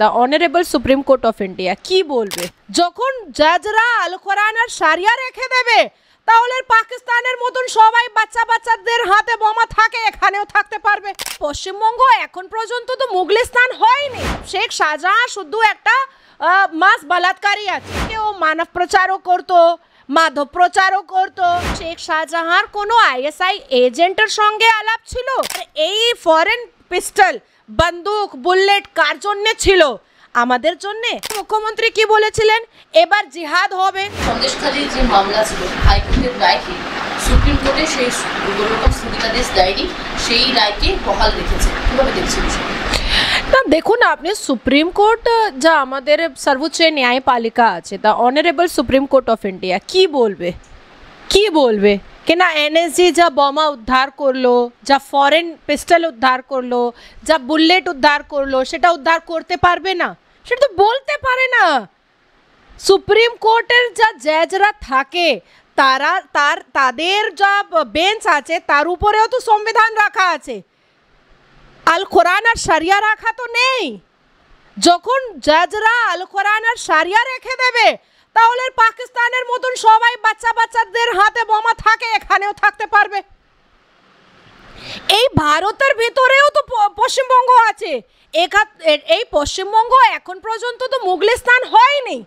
the honourable Supreme Court of India কি বলবে যখন জাজরা আল কোরআন আর সারিয়া রেখে দেবে তাহলে পাকিস্তানের মতন সবাই বাচ্চা বাচ্চাদের হাতে বোমা থাকে এখানেও থাকতে পারবে পশ্চিমবঙ্গ এখন পর্যন্ত তো মুগলিস্তান হয়নি শেখ শাহজাহান শুধু একটা মাস বালাৎকারী আছে কেউ মানব প্রচারও করতো মাধব প্রচারও করত শেখ শাহজাহান কোনো আইএসআই এজেন্টের সঙ্গে আলাপ ছিল এই ফরেন পিস্টল বন্দুক বুলেট কার জন্যে ছিল আমাদের জন্য মুখ্যমন্ত্রী কি বলেছিলেন এবার জিহাদ হবে সন্দেশখালীর যে মামলা ছিল হাইকোর্টের রায়কে সুপ্রিম কোর্টে সেই কোনোরকম স্থগিতাদেশ দেয়নি সেই রায়কে বহাল রেখেছে কীভাবে দেখছেন না দেখুন আপনি সুপ্রিম কোর্ট যা আমাদের সর্বোচ্চ ন্যায়পালিকা আছে the honourable Supreme Court of India কি বলবে কি বলবে কিনা এনএসজি যা বোমা উদ্ধার করলো যা ফরেন পিস্টল উদ্ধার করলো যা বুলেট উদ্ধার করলো সেটা উদ্ধার করতে পারবে না সেটা তো বলতে পারে না সুপ্রিম কোর্টের যা জ্যাজরা থাকে তারা তার তাদের যা বেঞ্চ আছে তার উপরেও তো সংবিধান রাখা আছে আল কোরআন আর সারিয়া রাখা তো নেই যখন জজরা আল কোরআন আর সারিয়া রেখে দেবে তাহলে পাকিস্তানের মতন সবাই বাচ্চা বাচ্চাদের হাতে বোমা থাকে এখানেও থাকতে পারবে এই ভারতের ভিতরেও তো পশ্চিমবঙ্গ আছে এই পশ্চিমবঙ্গ এখন পর্যন্ত তো মুঘলিস্তান হয়নি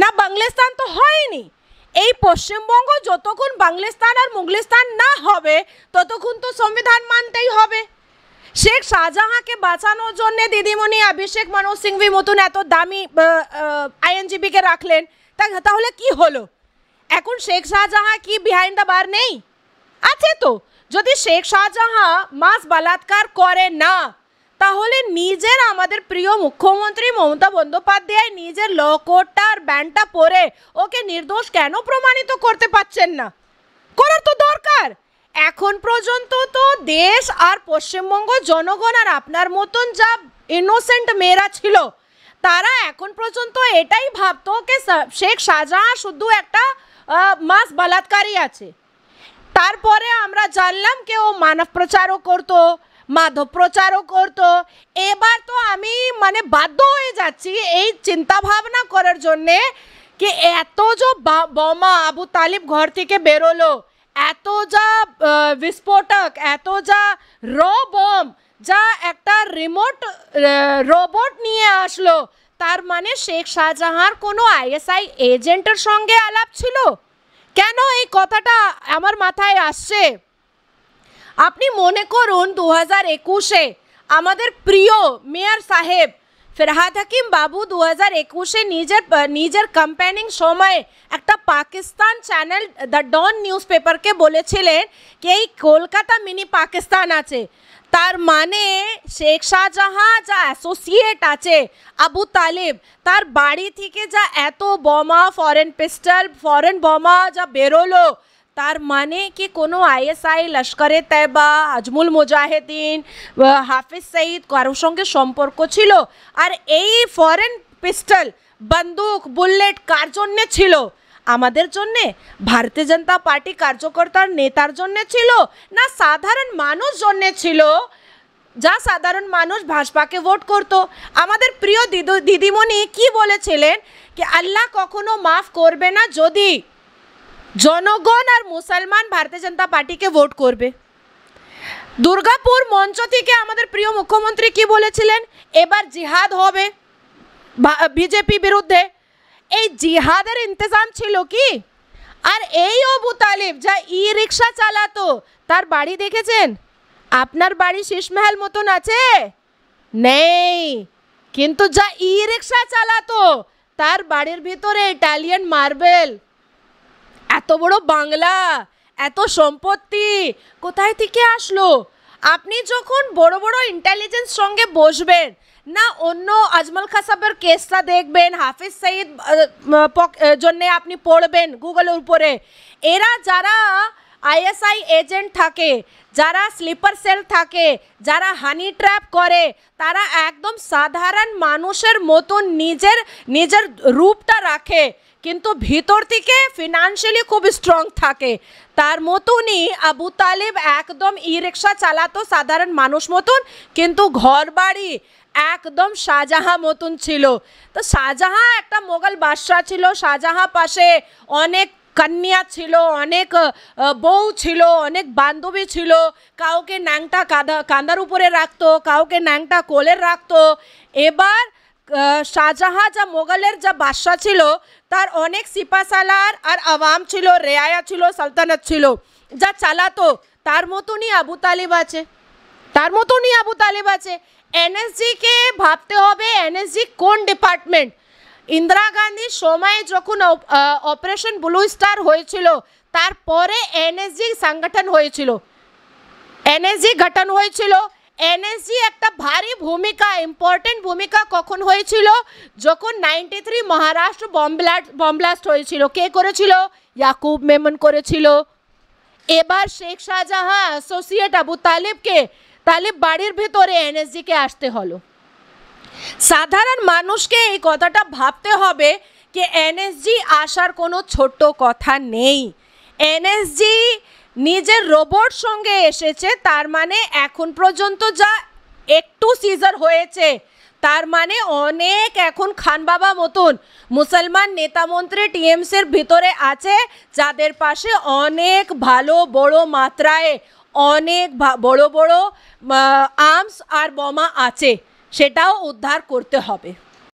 না বাংলিস্তান তো হয়নি এই পশ্চিমবঙ্গ যতক্ষণ বাংলিস্তান আর মুঘলিস্তান না হবে ততক্ষণ তো সংবিধান মানতেই হবে শেখ শাহজাহাকে বাঁচানোর জন্যে দিদিমণি অভিষেক মানব সিংভি মতন এত দামি আইএনজিবিকে রাখলেন তাহলে কি হলো এখন শেখ শাহজাহা কি বিহাইন্ড দ্য বার নেই আছে তো যদি শেখ শাহজাহা মাস বালাৎকার করে না তাহলে নিজের আমাদের প্রিয় মুখ্যমন্ত্রী মমতা বন্দ্যোপাধ্যায় নিজের ল আর ব্যান্ডটা পরে ওকে নির্দোষ কেন প্রমাণিত করতে পারছেন না করার তো দরকার এখন পর্যন্ত তো দেশ আর পশ্চিমবঙ্গ জনগণ আর আপনার মতন যা ইনোসেন্ট মেয়েরা ছিল তারা এখন পর্যন্ত এটাই ভাবতো যে শেখ শাহজাহান শুধু একটা মাস বলাৎকারী আছে তারপরে আমরা জানলাম কে ও মানব প্রচারও করতো মাধব প্রচারও করতো এবার তো আমি মানে বাধ্য হয়ে যাচ্ছি এই চিন্তা ভাবনা করার জন্যে কি এত যে বোমা আবু তালিব ঘর থেকে বেরোলো এত যা বিস্ফোটক এত যা র বম যা একটা রিমোট রোবট নিয়ে আসলো তার মানে শেখ শাহজাহার কোনো আইএসআই এজেন্টের সঙ্গে আলাপ ছিল কেন এই কথাটা আমার মাথায় আসছে আপনি মনে করুন দু হাজার একুশে আমাদের প্রিয় মেয়র সাহেব ফেরহাদ হাকিম বাবু দু হাজার একুশে নিজের নিজের কম্পেনিং সময়ে একটা Pakistan channel the Dawn news পেপারকে বলেছিলেন কি এই কলকাতা মিনি পাকিস্তান আছে তার মানে শেখ শাহজাহাঁ যা অ্যাসোসিয়েট আছে আবু তালেব তার বাড়ি থেকে যা এত বোমা ফরেন পিস্টল ফরেন বোমা যা বেরোলো তার মানে কি কোনো আইএসআই লস্করে তেবা আজমুল মুজাহিদিন হাফিজ সঈদ কারোর সঙ্গে সম্পর্ক ছিল আর এই ফরেন পিস্টল বন্দুক বুলেট কার জন্যে ছিল আমাদের জন্যে ভারতীয় জনতা পার্টি কার্যকর্তার নেতার জন্যে ছিল না সাধারণ মানুষ জন্যে ছিল যা সাধারণ মানুষ ভাজপাকে ভোট করত আমাদের প্রিয় দিদি দিদিমণি কি বলেছিলেন কি আল্লাহ কখনো মাফ করবে না যদি জনগণ আর মুসলমান ভারতীয় জনতা পার্টিকে ভোট করবে দুর্গাপুর মঞ্চ থেকে আমাদের প্রিয় মুখ্যমন্ত্রী কি বলেছিলেন এবার জিহাদ হবে বিজেপি বিরুদ্ধে এই জিহাদের ইন্তজাম ছিল কি আর এই অবু তালিব যা ই রিক্সা চালাতো তার বাড়ি দেখেছেন আপনার বাড়ি শেষমেহাল মতন আছে নেই কিন্তু যা ই রিক্সা চালাতো তার বাড়ির ভিতরে ইটালিয়ান মার্বেল এত বড় বাংলা এত সম্পত্তি কোথায় থেকে আসলো আপনি যখন বড় বড় ইন্টেলিজেন্স সঙ্গে বসবেন না অন্য আজমল খাসাবের কেসটা দেখবেন হাফিজ সঈদ জন্যে আপনি পড়বেন গুগলের উপরে এরা যারা আইএসআই এজেন্ট থাকে যারা স্লিপার সেল থাকে যারা হানি ট্র্যাপ করে তারা একদম সাধারণ মানুষের মতন নিজের নিজের রূপটা রাখে কিন্তু ভিতর থেকে ফিনান্সিয়ালি খুব স্ট্রং থাকে তার মতনই আবু তালেব একদম ই রিক্সা চালাতো সাধারণ মানুষ মতন কিন্তু ঘর বাড়ি একদম শাহজাহা মতন ছিল তো শাহজাহা একটা মোগল বাদশাহ ছিল শাহজাহা পাশে অনেক কন্যা ছিল অনেক বউ ছিল অনেক বান্ধবী ছিল কাউকে ন্যাংটা কাঁধা কাঁধার উপরে রাখতো কাউকে ন্যাংটা কোলের রাখতো এবার শাহজাহাঁ যা মোগলের যা বাদশাহ ছিল তার অনেক সিপাশালার আর আওয়াম ছিল রেয়ায়া ছিল সালতানত ছিল যা চালাতো তার মতনই আবু তালিব আছে তার মতনই আবু তালিব আছে এনএসজিকে ভাবতে হবে এনএসজি কোন ডিপার্টমেন্ট ইন্দিরা গান্ধীর সময় যখন অপারেশন ব্লু স্টার হয়েছিল তারপরে এনএসজি সংগঠন হয়েছিল এনএসজি গঠন হয়েছিল এনএসজি একটা ভারী ভূমিকা ইম্পর্টেন্ট ভূমিকা কখন হয়েছিল যখন নাইনটি থ্রি মহারাষ্ট্র বমব্লাস্ট হয়েছিল কে করেছিল ইয়াকুব মেমন করেছিল এবার শেখ শাহজাহান অ্যাসোসিয়েট আবু তালেবকে তালেব বাড়ির ভেতরে এনএসজিকে আসতে হলো সাধারণ মানুষকে এই কথাটা ভাবতে হবে যে এনএসজি আসার কোনো ছোট্ট কথা নেই এনএসজি নিজের রোবট সঙ্গে এসেছে তার মানে এখন পর্যন্ত যা একটু সিজার হয়েছে তার মানে অনেক এখন খান বাবা মতন মুসলমান নেতা মন্ত্রী টিএমসির ভিতরে আছে যাদের পাশে অনেক ভালো বড় মাত্রায় অনেক বড় বড় আর্মস আর বোমা আছে সেটাও উদ্ধার করতে হবে